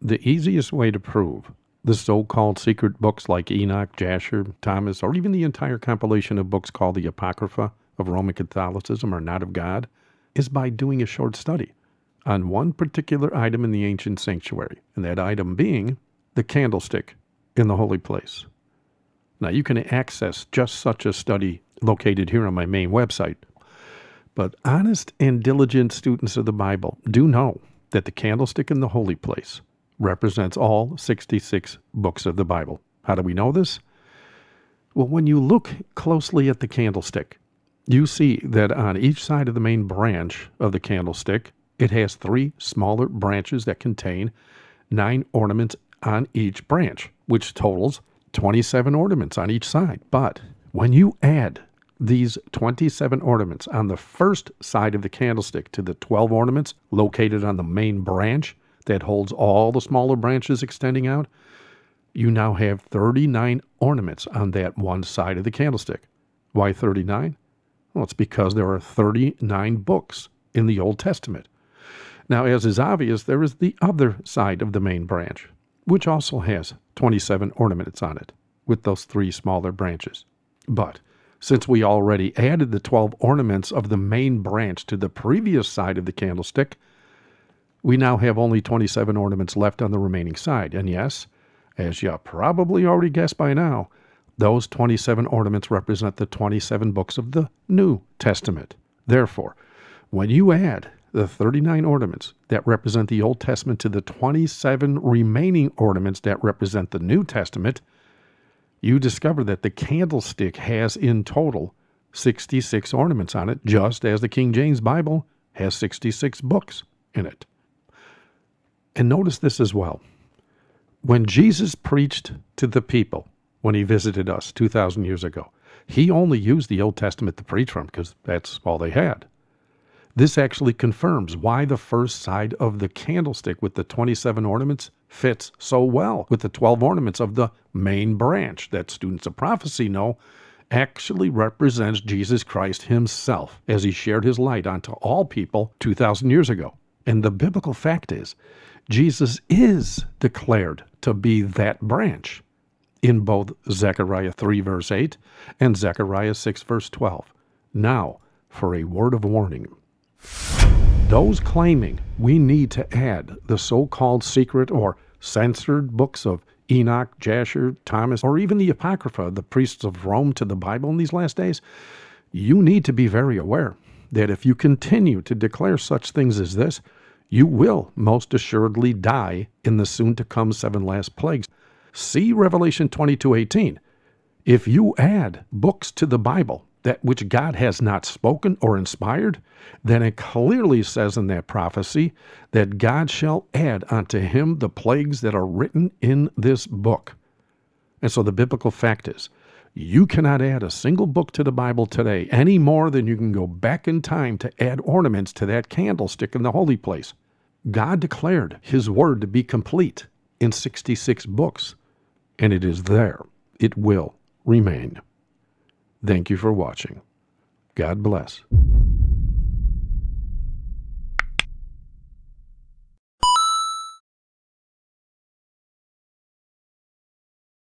The easiest way to prove the so called secret books like Enoch, Jasher, Thomas, or even the entire compilation of books called the Apocrypha of Roman Catholicism are not of God is by doing a short study on one particular item in the ancient sanctuary, and that item being the candlestick in the holy place. Now, you can access just such a study located here on my main website, but honest and diligent students of the Bible do know that the candlestick in the holy place represents all 66 books of the Bible. How do we know this? Well, when you look closely at the candlestick, you see that on each side of the main branch of the candlestick, it has three smaller branches that contain nine ornaments on each branch, which totals 27 ornaments on each side. But when you add these 27 ornaments on the first side of the candlestick to the 12 ornaments located on the main branch, that holds all the smaller branches extending out, you now have 39 ornaments on that one side of the candlestick. Why 39? Well, it's because there are 39 books in the Old Testament. Now, as is obvious, there is the other side of the main branch, which also has 27 ornaments on it, with those three smaller branches. But since we already added the 12 ornaments of the main branch to the previous side of the candlestick, we now have only 27 ornaments left on the remaining side. And yes, as you probably already guessed by now, those 27 ornaments represent the 27 books of the New Testament. Therefore, when you add the 39 ornaments that represent the Old Testament to the 27 remaining ornaments that represent the New Testament, you discover that the candlestick has in total 66 ornaments on it, just as the King James Bible has 66 books in it. And notice this as well. When Jesus preached to the people when he visited us 2,000 years ago, he only used the Old Testament to preach from because that's all they had. This actually confirms why the first side of the candlestick with the 27 ornaments fits so well with the 12 ornaments of the main branch that students of prophecy know actually represents Jesus Christ himself as he shared his light onto all people 2,000 years ago. And the biblical fact is, Jesus is declared to be that branch in both Zechariah 3, verse 8, and Zechariah 6, verse 12. Now, for a word of warning. Those claiming we need to add the so called secret or censored books of Enoch, Jasher, Thomas, or even the Apocrypha, the priests of Rome, to the Bible in these last days, you need to be very aware that if you continue to declare such things as this, you will most assuredly die in the soon to come seven last plagues. See Revelation 22:18. If you add books to the Bible, that which God has not spoken or inspired, then it clearly says in that prophecy that God shall add unto him the plagues that are written in this book. And so the biblical fact is you cannot add a single book to the Bible today any more than you can go back in time to add ornaments to that candlestick in the holy place. God declared His Word to be complete in 66 books, and it is there. It will remain. Thank you for watching. God bless.